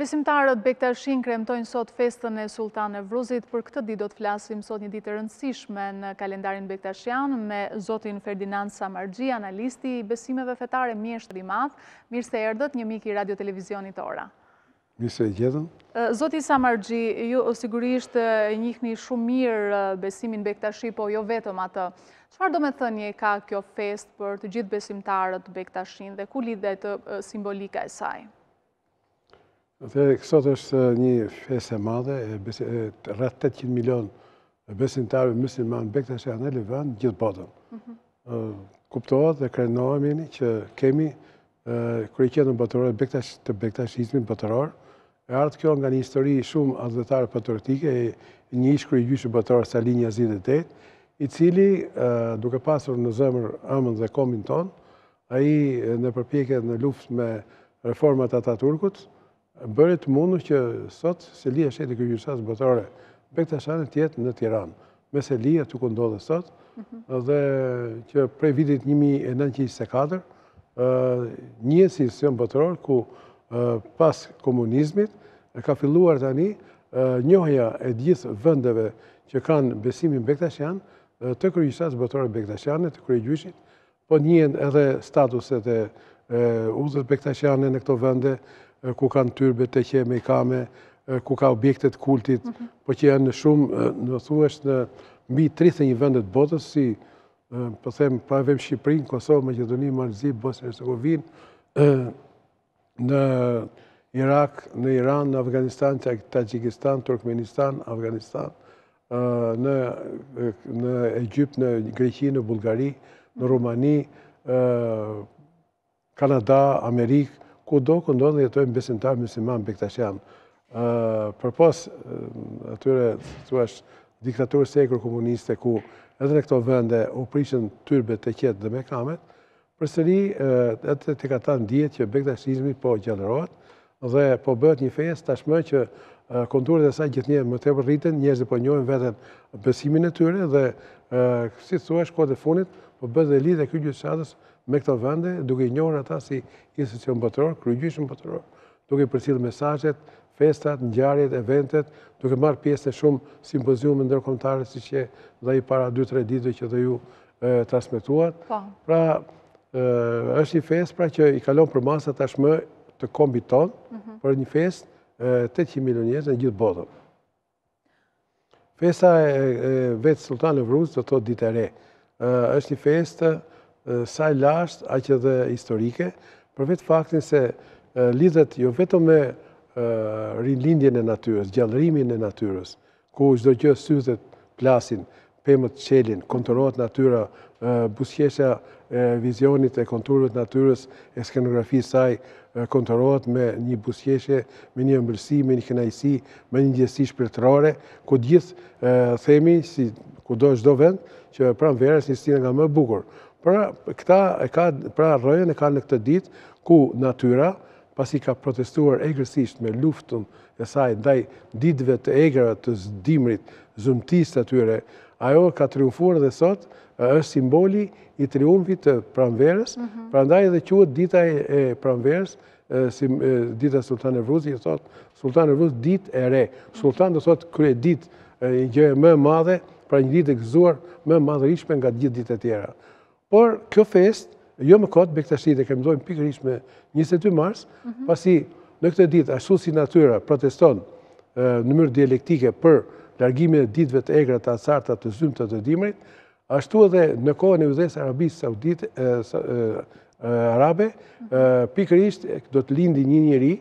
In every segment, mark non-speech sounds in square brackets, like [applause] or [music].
Besimtarët Bektashin kremtojnë sot festën e Sultan e Vruzit, për këtë di do të flasim sot një ditë rëndësishme në kalendarin Bektashian me Zotin Ferdinand Samargji, analisti i besimeve fetare mjeshtë rimat, mirë se erdët një miki radio televizionit ora. Mirë se e gjithëm? Zoti Samargji, ju sigurisht njihni shumë mirë besimin Bektashi, po jo vetëm atë. Qëfar do me thënje ka kjo fest për të gjithë besimtarët Bektashin dhe ku lidhet simbolika e sajë? Atëherë, kësot është një fese madhe, rrët 800 milion besin të arbi mësin ma në bekta e në Levan, gjithë botën. Mhm. Kuptohet dhe krenohemi që kemi kërë i kjetën bëtërorë, bekta të Bektashizmin shërë bëtërorë, e artë kjo nga një histori shumë atëvetarë patriotike, një ishkër i gjyshë bëtërorë sa linja zi dhe i cili, duke pasur në të të dhe të të të të në të me reformat të të të bërit mundu që sot se lija shetit kërgjusatës botare për këtë tjetë në Tiran, me se lija të ndodhe sot, mhm. dhe që prej vitit 1924, njësit si në ku pas komunizmit ka filluar tani njohja e gjithë vëndeve që kanë besimin Bektashian, të kërgjusatës botore Bektashiane, të kërgjushit, po njën edhe statuset e uzët Bektashiane në këto vënde, ku kanë tyrbe të kje me kame, ku ka objektet kultit, mhm. po që janë në shumë, në thuesh, në mbi 31 vendet botës, si, po them, pa e vem Shqiprin, Kosovë, Maqedoni, Marzi, Bosnë, Herzegovin, në Irak, në Iran, në Afganistan, Tajikistan, Turkmenistan, Afganistan, në Egypt, në Greqi, në Bulgari, në Rumani, Kanada, Amerikë, ku do këndonë dhe jetojnë besimtar musliman bektashian. Për pas atyre, të vash, diktaturë sekur komuniste, ku edhe në këto vënde u prishën tyrbe të kjetë dhe me kamet, përsëri, edhe të ka ta ndjetë që bektashizmi po gjallërot, dhe po bëhet një fejës tashmë që konturët e saj gjithë një më tepër rritën, njështë dhe po njojnë vetën besimin e tyre, dhe si të thua shkote funit, po bëhet dhe lidhe kjo gjithë shadës, me këto vënde, duke i njohën ata si institucion botëror, kërëgjyshën pëtëror, duke i përcilë mesajet, festat, ngjarjet, eventet, duke marë pjesë të shumë simpozium në siç si që dhe i para 2-3 ditëve që dhe ju transmituat. Po. Pra, është një fest pra që i kalon për masa tashmë të kombi tonë mhm. për një fest 800 milionjes në gjithë botën. Festa e vetë Sultanë Vruz do të thotë ditë e re. është një festë saj lasht, a që dhe historike, për vetë faktin se lidhet jo vetëm me rinlindjen e natyres, gjallërimin e natyres, ku është do gjësë sythet plasin, pëmët qelin, konturot natyra, busqesha vizionit e konturët natyres, e skenografi saj konturot me një busqeshe, me një mëmërsi, me një kënajsi, me një gjësi shpërëtërare, ku gjithë themi, ku do shdo vend, që pra verës një stina nga më bukur. Pra, pra rëjën e ka pra, në këtë dit, ku natyra, pasi ka protestuar egrësisht me luftën e saj, ndaj ditëve të egrëve të zdimrit, zëmtis të atyre, ajo ka triumfuar dhe sot, është simboli i triumfit të pramverës, mhm. prandaj pra ndaj edhe quët dita e pramverës, dita Sultan e Vruzi, Sultan e Vruzi, dit e re. Sultan dhe sot kërë dit, një gjë e më madhe, pra një dit e gëzuar, më madhe ishme nga gjithë dit e tjera. Por kjo fest, jo më kotë, Bektashit dhe kemë dojmë me 22 mars, mhm. pasi në këtë dit, ashtu si natyra proteston në mërë dialektike për largime dhe ditve të egrat, të atësartat, të zymët të të dimrit, ashtu edhe në kohën e vëdhes Arabisë Saudite, Arabe, mhm. pikërish do të lindi një njëri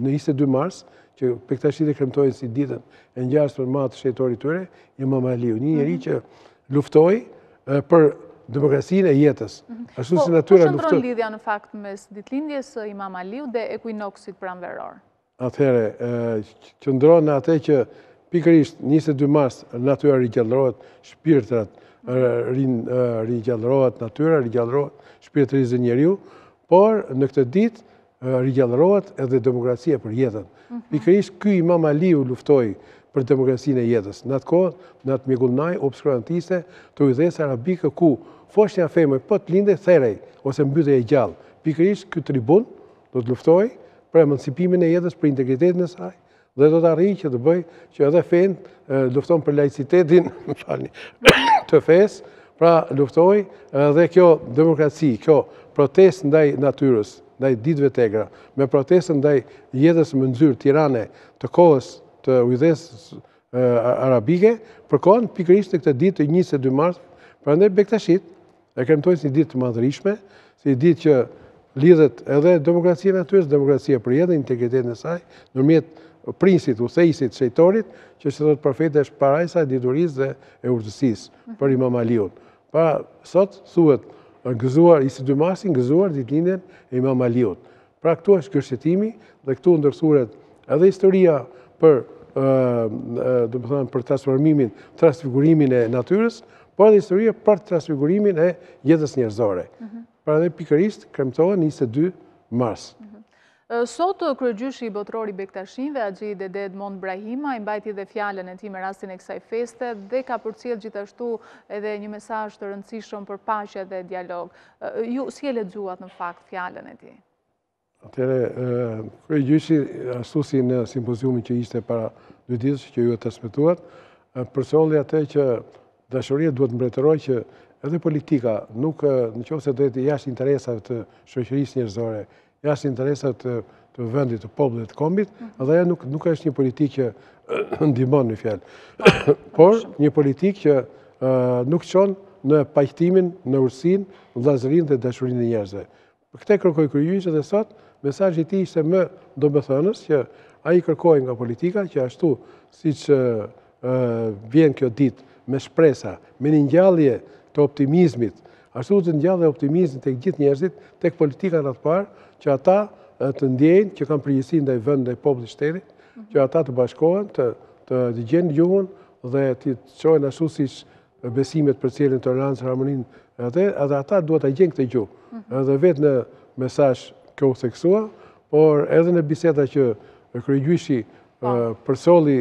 në 22 mars, që për këta e kremtojnë si ditën e njërës mhm. për matë shqetori tëre, një mamaliu, një njëri që luftoj për demokracinë e jetës. Mhm. Ashtu si po, natyra luftë. Po, po shëndron lidhja në fakt mes ditlindjes imam Aliu dhe ekuinoksit pranveror? Atëhere, që ndronë në atë që pikërisht 22 mars natyra rigjallrohet shpirtrat, mhm. rigjallrohet natyra, rigjallrohet shpirtë rizë njeriu, por në këtë ditë rigjallrohet edhe demokracia për jetën. Mhm. Pikërisht këj imam Aliu luftojë për demokracinë e jetës. Në atë kohë, në atë migullnaj, obskurantiste, të ujdhese arabike ku foshtja femër e po të linde therej ose e gjallë. Pikërishë, këtë tribun do të luftoj për emancipimin e jetës, për integritetin e saj, dhe do të arri që të bëj që edhe fenë lufton për laicitetin [laughs] [coughs] të fesë, pra luftoj dhe kjo demokraci, kjo protest ndaj natyrës, ndaj ditve tegra, me protestën ndaj jetës më tirane, të kohës të ujdes arabike, përkohën pikërisht të këtë ditë të 22 mars, përëndër Bektashit e kremtojnë si ditë të madhërishme, si ditë që lidhet edhe demokracia natyres, demokracia për jetën, integritet në saj, nërmjet prinsit, uthejësit, shëjtorit, që që dhëtë profetë është parajsa, diturisë dhe e urtësis për imam Alion. Pra, sot, thuhet, në gëzuar, 22 dy masin, në gëzuar ditlinjen e imam Alion. Pra, këtu është kërshetimi dhe këtu ndërthuret edhe historia për të thonë, për transformimin, transfigurimin e natyrës, po edhe historie për transfigurimin e jetës njerëzore. Mhm. Pra dhe pikërisht kremtohen 22 mars. Mhm. Sot, kërëgjyshi i botrori Bektashin dhe Aji Dede Edmond Brahima i mbajti dhe fjallën e ti me rastin e kësaj feste dhe ka përcjel gjithashtu edhe një mesaj të rëndësishëm për pashja dhe dialog. Ju, si e le gjuat në fakt fjallën e ti? Atere, për gjyshi, ashtu si në simpoziumin që ishte para dhe ditës që ju e të smetuat, përse atë që dashërinë duhet në që edhe politika nuk në qofë se dojtë jashtë interesat të shëqëris njërzore, jashtë interesat të vendit, të poblet, të kombit, mhm. edhe e nuk është një politikë që [clears throat] në dimon në fjallë. Por, një politikë që nuk qonë në pajtimin, në ursin, në lazërin dhe dashurinë dhe njërzve. Këte kërkoj kërgjyshë dhe sotë, mesajit ti ishte më dobethënës që a i kërkoj nga politika që ashtu si që vjen kjo dit me shpresa, me një njallje të optimizmit, ashtu të njallje optimizmit të gjithë njerëzit të kë politika në parë që ata të ndjenë që kam përgjësin dhe i vënd dhe i poplë të shteri, që ata të bashkohen, të gjenë gjuhën dhe të qojnë ashtu si që besimet për cilin, toleransë, harmoninë, edhe ata duhet të gjenë këtë gjuhë. Mhm. Edhe vetë në mesajë kjo u theksua, por edhe në biseta që kërëgjyshi po. përsoli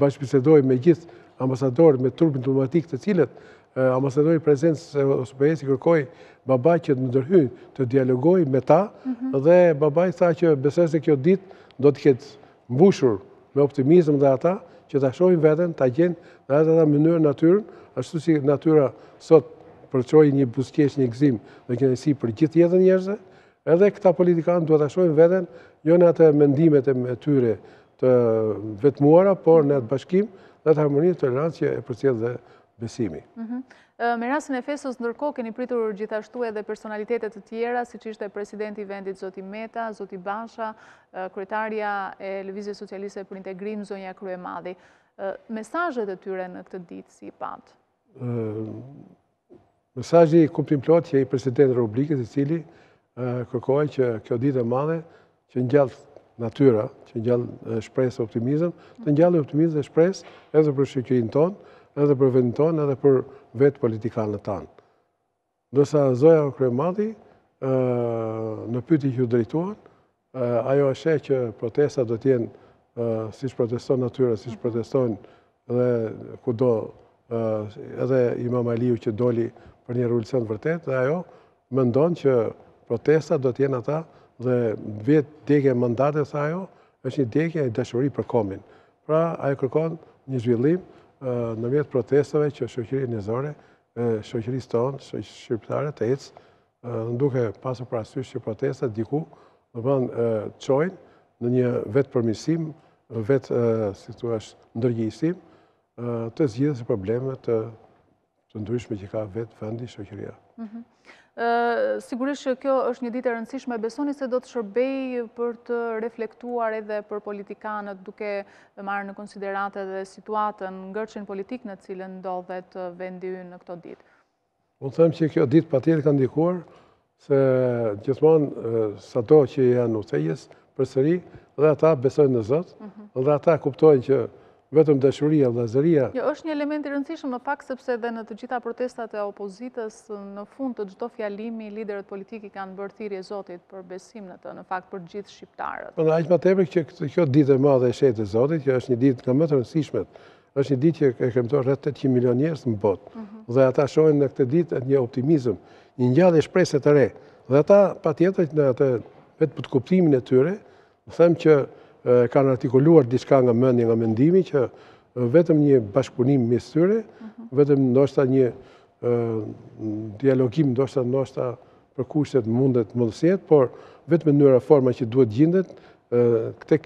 bashkëpisedoj me gjithë ambasadorët me turbin diplomatik të cilët, ambasadori prezencës e Osbejesi kërkoj babaj që të ndërhyjë, të dialogoj me ta mhm. dhe babaj tha që besese kjo dit do të ketë mbushur me optimizm dhe ata që të ashojnë vetën, të gjenë dhe ata të mënyrë natyrën, ashtu si natyra sot përqojnë një buskesh një gzim dhe kënësi për gjithë jetën njerëzë, edhe këta politikanë duhet ashojnë veden, jo në atë mendimet e me tyre të vetmuara, por në atë bashkim dhe të harmonisë të rëndës e përcjetë dhe besimi. Mhm. Me rrasin e fesës, ndërko, keni pritur gjithashtu edhe personalitetet të tjera, si që ishte presidenti vendit Zoti Meta, Zoti Basha, kretarja e Lëvizje Socialiste për Integrim, Zonja Krye Madhi. Mesajët e tyre në këtë ditë, si i patë? Mesajët i kuptim plotë që i presidenti Republikës, i cili kërkoj që kjo ditë e madhe, që në gjallë natyra, që në gjallë shpresë e optimizëm, të në gjallë e optimizë dhe shpresë edhe për shqyqinë tonë, edhe për vendin tonë, edhe për vetë politikanë tanë. Ndërsa Zoja o krej madhi, në pyti që drejtuan, ajo është që protesta do tjenë si që proteston natyra, si që mhm. protestohen dhe ku do edhe imam Aliu që doli për një rullësën vërtet, dhe ajo më ndonë që protesta do jenë ata dhe vetë dekje mandatet sa jo, është një dekje e dashuri për komin. Pra, ajo kërkon një zhvillim në vetë protestave që shëqëri njëzore, shëqëri tonë, shqiptare të ecë, në duke pasë për asysh që protestat diku, në përnë qojnë në një vetë përmisim, vetë, si të është, ndërgjisim, të zgjithës i problemet të ndryshme që ka vetë vendi shëqëria. Mhm. Sigurisht që kjo është një ditë e rëndësishme, besoni se do të shërbej për të reflektuar edhe për politikanët duke marë në konsideratë dhe situatën në ngërqin politikë në cilën do dhe të vendiun në këto ditë. Unë të që kjo ditë pa tjerë ka ndikuar se gjithmonë sa to që janë u tejes për sëri dhe ata besojnë në zëtë mhm. dhe ata kuptojnë që vetëm dëshuria, vëzëria. Jo, është një element i rëndësishëm në pak, sepse dhe në të gjitha protestat e opozitës, në fund të gjitho fjalimi, liderët politiki kanë bërthiri e Zotit për besim në të, në fakt për gjithë shqiptarët. Në ajtë ma tepër, që kjo ditë e ma dhe e shetë e Zotit, që është një ditë nga më të rëndësishmet, është një ditë që e kremtoj rrët 800 milion njerës në botë, mhm. dhe ata shohen në këtë ditë një optimizm, një një shprese të re. Dhe ata, në atë vetë për kuptimin e tyre, që kanë artikuluar diçka nga mëndi nga mendimi që vetëm një bashkëpunim mes tyre, mhm. vetëm ndoshta një dialogim ndoshta ndoshta për kushtet mundet mundësjet, por vetëm mënyra forma që duhet gjendet tek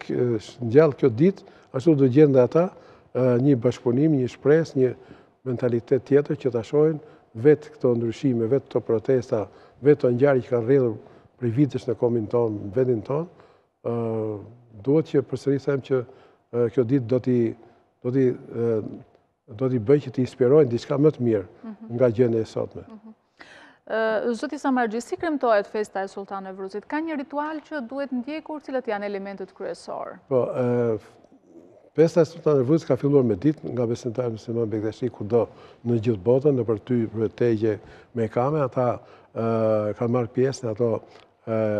ngjall kjo ditë, ashtu do gjendë ata një bashkëpunim, një shpresë, një mentalitet tjetër që ta ashojnë vetë këto ndryshime, vetë këto protesta, vetë të ngjarje që kanë redhë për vitës në komin tonë, në vendin ton, duhet që sajmë që kjo ditë do t'i bëjt që t'i ispirojnë diçka më të mirë mhm. nga gjene e sotme. Mhm. Zëti Samargji, si kremtojët festa e Sultanë e Vruzit, ka një ritual që duhet ndjekur cilat janë elementet kryesorë? Po, festa e Sultanë e Vruzit ka filluar me ditë nga besintarë mësliman Bekdeshi, ku do në gjithë botën, në për ty për tegje me kame, ata ka marrë pjesë në ato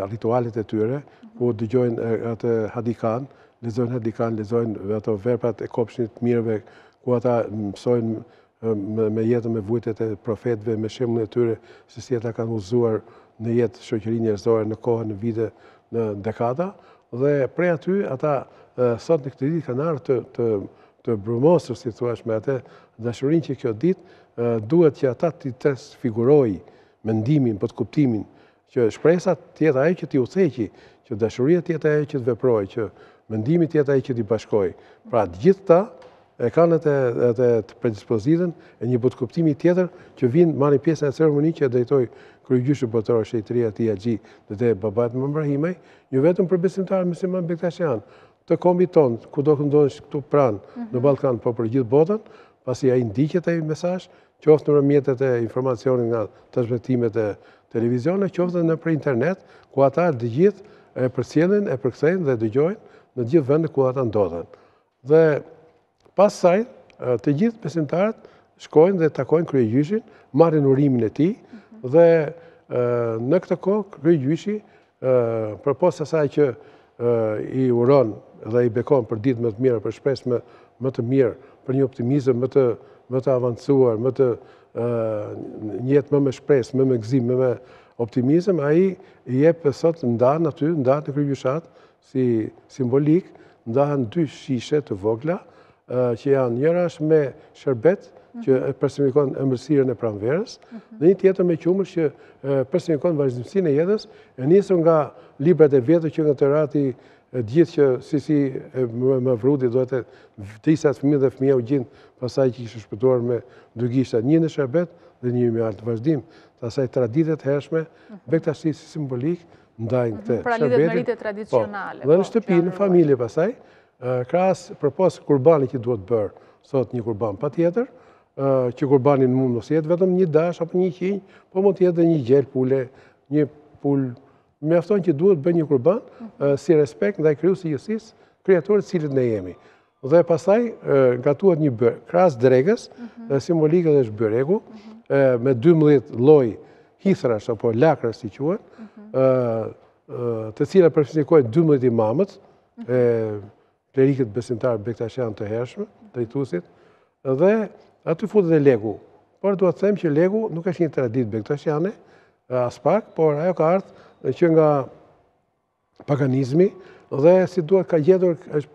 ritualit e tyre, ku dëgjojnë atë hadikan, lezojnë hadikan, lezojnë ato verpat e kopshnit mirëve, ku ata mësojnë me jetën me vujtet e profetve, me shemën e tyre, se si ata kanë uzuar në jetë shëqëri njërzore, në kohë, në vide, në dekada. Dhe prej aty, ata sot në këtë dit, kanë arë të të brumosër, si të me atë, dashurin që kjo ditë, duhet që ata të të figuroj mendimin, për të kuptimin, që shpresat tjetë aje që t'i utheqi, që dashurija tjetë aje që t'veproj, që mëndimi tjetë aje që t'i bashkoj. Pra gjithë ta e kanë të predispozitën e një kuptimi tjetër që vinë mani pjesën e ceremoni që e dejtoj kërëgjyshë botërë shëjtëria t'i agji dhe dhe babat më mbrahimej, një vetëm për besimtarë mësiman Bektashian, të kombi tonë, ku do këndonë që këtu pranë mhm. në Balkanë, po për gjithë botën, pasi a indiket e mesaj, që ofë në rëmjetet e informacionin nga të e televizion e qoftë dhe në për internet, ku ata dhe gjithë e përcjelin, e përksejnë dhe dhe gjojnë në gjithë vendë ku ata ndodhen. Dhe pas saj, të gjithë pesimtarët shkojnë dhe takojnë krye gjyshin, marrin urimin e ti, dhe në këtë kohë krye gjyshi, për posë asaj që i uronë dhe i bekonë për ditë më të mirë, për shpesë më të mirë, për një optimizëm më të avancuar, më të jetë më me shpresë, më me gzim, më me optimizm, a i jepë sot ndarë në ty, ndarë në kërgjushat, si simbolik, ndarë në dy shishe të vogla, që janë njëra është me shërbet, që mhm. personifikon e mërësirën e pramverës, mhm. dhe një tjetër me qumër që personifikon vazhdimësin e jedhës, e njësër nga libret e vjetër që nga të rati i e gjithë që si si më vrudi, do e të të të fëmijë dhe fëmija u gjindë, pasaj që ishë shpëtuar me dërgishtat një në shërbet dhe një me altë vazhdim, asaj traditet hershme, bek mhm. të si simbolik, ndajnë të shërbetin. Mhm, pra lidet në rite po, tradicionale. Dhe në po, shtëpi, në familje pasaj, kras për posë që duhet bërë, sot një kurban pa tjetër, që kurbanin mund nësjetë vetëm një dash apo një qinj, po mund tjetë dhe një gjelë pulle, një pulle me afton që duhet bëjnë një kurban si respekt ndaj kryu si jësis kreatorit cilët ne jemi. Dhe pasaj gatuat një kras dregës, mhm. simbolikë dhe është bëregu, me 12 loj hithrash apo lakrës si quen, mhm. të cilë përfisikojnë 12 imamët, klerikët mhm. besimtarë bektashian të hershme, drejtusit, dhe aty futë dhe legu. Por duhet të them që legu nuk është një tradit bektashiane, aspak, por ajo ka ardhë që nga paganizmi dhe si duhet ka gjedhur është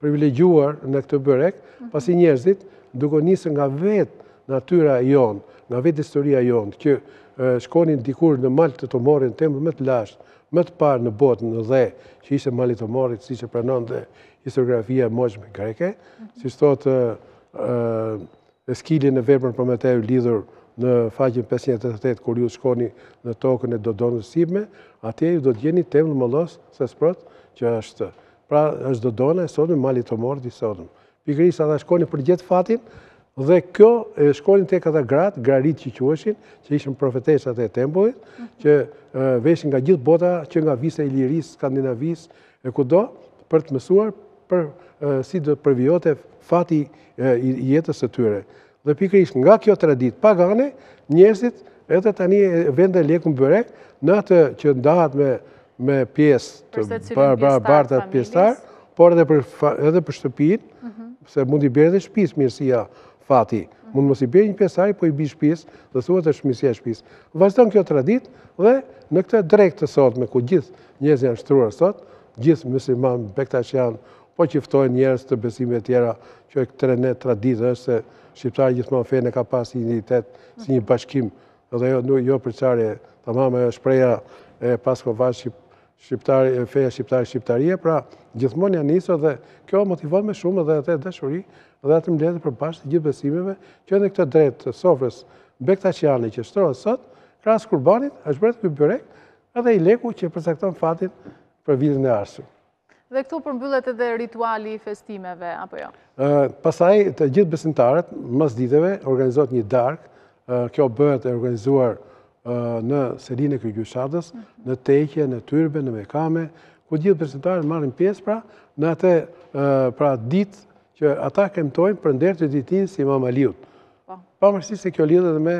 privilegjuar në këtë bërek, mhm. pasi njerëzit duko njësë nga vetë natyra jonë, nga vetë historia jonë, që shkonin dikur në malë të të morin më të lashtë, më të parë në botë në dhe, që ishe malë të morit, si që pranon dhe historiografia moshme greke, mhm. si shtotë e skilin në verëmën për me teju lidhur në faqin 58, kur ju shkoni në tokën e dodonës sipme, atje ju do të gjeni temë në mëllos se që është. Pra është Dodona e sotën, mali të mordë di sotën. Pikërisë ata shkoni për gjithë fatin, dhe kjo e shkoni të e këta gratë, gratë që që që ishën profetesat e tempove, që veshën nga gjithë bota, që nga vise i liris, skandinavis, e kudo, për të mësuar, si dhe përvijote fati i jetës të tyre. Dhe pikrish nga kjo tradit pagane, njerëzit edhe tani vende lekun bërek, në atë që ndahat me pjesë të bartat pjesëtar, por edhe për shtëpin, mhm. se mund i bërë dhe shpis mirësia fati. Mhm. Mund mos i bërë një pjesëtari, po i bërë shpis dhe thuat e shmisia shpis. Vazdojnë kjo tradit dhe në këtë drejk të sot, me ku gjithë njerëz janë shtruar sot, gjithë mësliman, bektash janë, po qiftojnë njerëz të besime tjera, që e këtë rene është se Shqiptarë gjithmonë fejnë ka pas identitet si një bashkim, edhe jo përqare, të mamë e shpreja e pasko vashë feja Shqiptarë-Shqiptarie, pra gjithmonë janë iso dhe kjo motivon me shumë dhe atë e dëshuri dhe atë mbletë për pashtë të gjithë besimeve, që në këtë drejtë të sofrës Bektaqiani që shtrojët sot, krasë kurbanit, është bretë për bërek, edhe i leku që përsekton fatin për vidin e arshëm. Dhe këtu përmbyllet edhe rituali i festimeve, apo jo? Pasaj, të gjithë besimtarët, mës diteve, organizuat një dark, kjo bëhet e organizuar në selin e kërgjushatës, në tejkje, në tyrbe, në mekame, ku gjithë besimtarët marrin pjesë pra, në atë pra ditë që ata kemtojnë për ndertë të ditin si mama liutë. Po. Pa mërësi se kjo lidhët me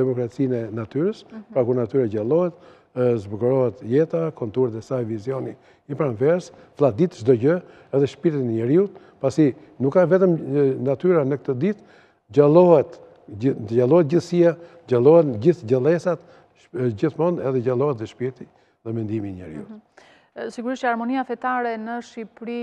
demokracinë e natyres, pra ku natyre gjellohet, zbukurohet jeta, konturët e saj vizioni i pranvers, fladit shdo gjë, edhe shpirit një riut, pasi nuk ka vetëm natyra në këtë dit, gjallohet gjithësia, gjallohet gjithë gjallesat, gjithëmon edhe gjallohet dhe shpirti dhe mendimi një riut. Mhm. Sigurisht që harmonia fetare në Shqipëri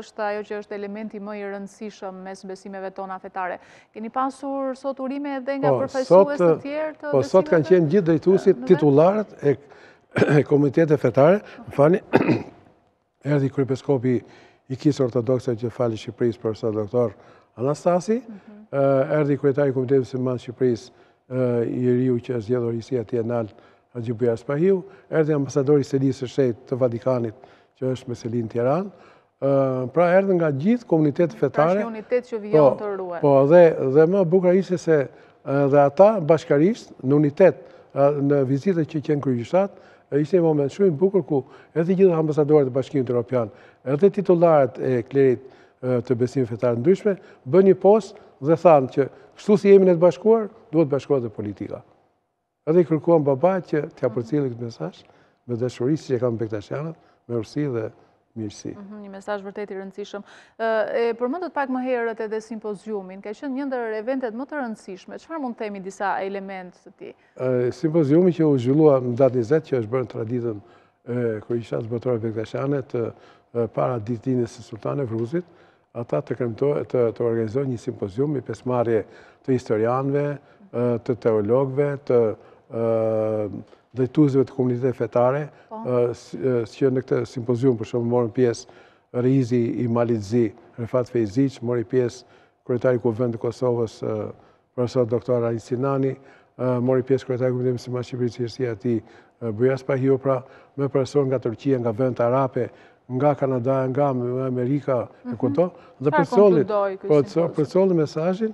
është ajo që është elementi më i rëndësishëm mes besimeve tona fetare. Keni pasur sot urime edhe nga po, përfajsues të tjerë të besimeve? Po, sot kanë qenë gjithë dhejtusit titularët e komitete fetare. Më fani, [clears throat] erdi krypeskopi i kisë ortodoxe që fali Shqipëris për sot doktor Anastasi, mhm. erdi kryetari komitete se manë Shqipëris i riu që është gjithë orisia tjenë altë Haji Buja Spahiu, erdhe ambasadori Selis e Shejt të Vatikanit, që është me Selin Tjeran, pra erdhe nga gjithë komunitetet fetare. Pra është një unitet që vijon po, të rruar. Po, dhe më bukra ishe se dhe ata bashkarisht në unitet, në vizitët që qenë kërgjështat, ishte një moment shumë bukur ku edhe gjithë ambasadorët të bashkimit të Europian, edhe titullarët e klerit të besimit fetare ndryshme, bë një post dhe thanë që shtu si jemi në të bashkuar, duhet bashkuar dhe politika. Edhe i kërkuam baba që t'ja mhm. përcili këtë mesaj, me dëshuri si që kam pektashanët, me rësi dhe mirësi. Mhm, një mesaj vërtet i rëndësishëm. Për më të të pak më herët edhe simpoziumin, ka qënë njëndër eventet më të rëndësishme, qëfar mund temi disa element të ti? Simpoziumi që u zhjullua në datë 20, që është bërë në traditën kërishat zbëtore pektashanët, para ditinë e sultane vruzit, ata të organizohë një simpozjum pesmarje të historianve, të teologve, të drejtuzive të komunitetet fetare, po. që në këtë simpozium, për shumë, morën pjesë Rizi i Malitzi, Refat Fejzic, morën pjesë kërëtari kuvend të Kosovës, profesor doktor Ali Sinani, morën pjesë kërëtari kuvendim si të Shqipëri Cirësia ti Bujas Pahiopra, me profesor nga Turqia, nga vend të Arape, nga Kanada, nga Amerika, e mhm. këto, dhe përsollit, mesajin,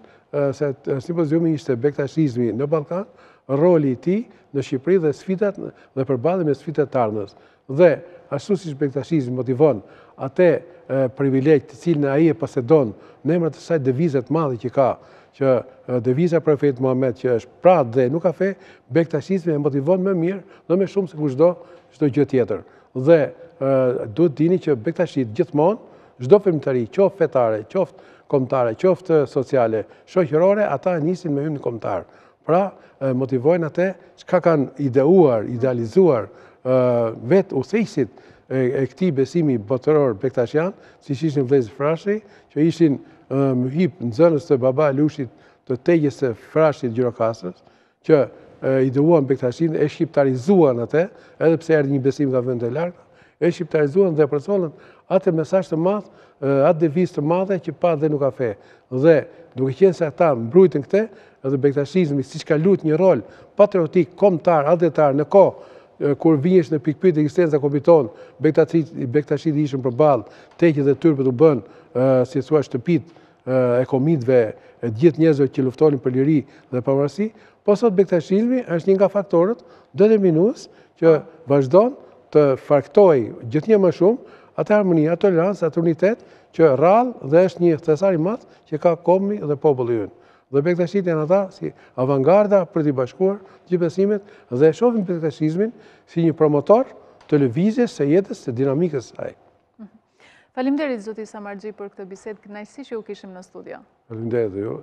se simpoziumin ishte bektashizmi në Balkan, roli i ti në Shqipëri dhe sfitat dhe përbadhe me sfitat të ardhës. Dhe, ashtu si shpektashizm motivon atë privilegj të cilë në aje pasedon në emrat të saj devizet madhe që ka, që deviza profetë Muhammed që është pratë dhe nuk ka fe, bektashizme e motivon më mirë dhe me shumë se ku shdo, shdo gjë tjetër. Dhe duhet dini që bektashit gjithmonë, shdo firmëtari, qoftë fetare, qoftë komtare, qoftë sociale, shohërore, ata njësin me hymë në komtarë pra motivojnë atë që ka kanë ideuar, idealizuar vetë u e këti besimi botëror Bektashian, si që ishin vlezë frashri, që ishin më hipë në zënës të baba lushit të tegjës të frashit të që ideuan duuan Bektashin, e shqiptarizuan atë, edhe pse erë një besim nga vend e largë, e shqiptarizuan dhe përsonën atë mesasht të madhë, atë devis të madhe që pa dhe nuk a fe. Dhe duke qenë se ata mbrujtën këte, edhe bektashizmi, si që ka lutë një rol patriotik, komtar, adetar, në ko, kur vinjesh në pikpyt e eksistenza kompiton, bektashit i ishën për balë, teki dhe tërpë të bënë, si të sua shtëpit e komitve, e gjithë njëzëve që luftonin për liri dhe përmërësi, po sot bektashizmi është një nga faktorët, dhe dhe minus, që vazhdojnë të faktoj gjithë një më shumë, atë harmonia, atë toleransë, atë unitet, që rralë dhe është një thesari matë që ka komi dhe popullu jënë. Dhe bektashit e në ta si avangarda për t'i bashkuar besimet dhe e shofim bektashizmin si një promotor të lëvizjes se jetës të dinamikës aje. Falim derit, Zotis Amargji, për këtë biset, kënajsi që u kishim në studio. Falimderit dhe jo.